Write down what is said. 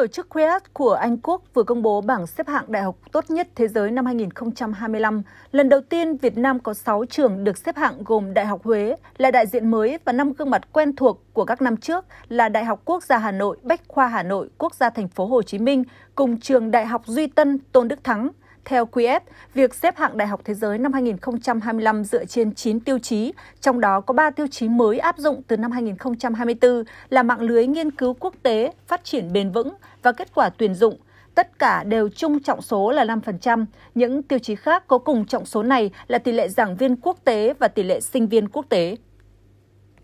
tổ chức QS của Anh Quốc vừa công bố bảng xếp hạng đại học tốt nhất thế giới năm 2025. Lần đầu tiên, Việt Nam có 6 trường được xếp hạng gồm Đại học Huế là đại diện mới và 5 gương mặt quen thuộc của các năm trước là Đại học Quốc gia Hà Nội, Bách khoa Hà Nội, Quốc gia Thành phố Hồ Chí Minh cùng trường Đại học Duy Tân, Tôn Đức Thắng – theo QS, việc xếp hạng Đại học Thế giới năm 2025 dựa trên 9 tiêu chí, trong đó có 3 tiêu chí mới áp dụng từ năm 2024 là mạng lưới nghiên cứu quốc tế, phát triển bền vững và kết quả tuyển dụng, tất cả đều chung trọng số là 5%. Những tiêu chí khác có cùng trọng số này là tỷ lệ giảng viên quốc tế và tỷ lệ sinh viên quốc tế.